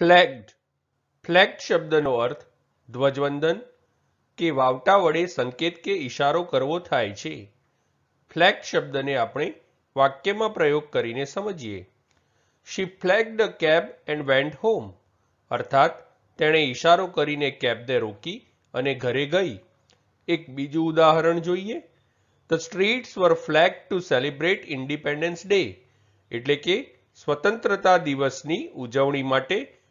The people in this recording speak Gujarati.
ફ્લેગ્ડ ફ્લેગ્ડ શબ્દનો અર્થ ધ્વજવંદન કે વાવટા વડે સંકેત કે ઇશારો કરવો થાય છે ફ્લેગ શબ્દને આપણે વાક્યમાં પ્રયોગ કરીને સમજીએ she flagged a cab and went home અર્થાત તેણે ઇશારો કરીને કેબને રોકી અને ઘરે ગઈ એક બીજું ઉદાહરણ જોઈએ the streets were flagged to celebrate Independence Day એટલે કે સ્વતંત્રતા દિવસની ઉજવણી માટે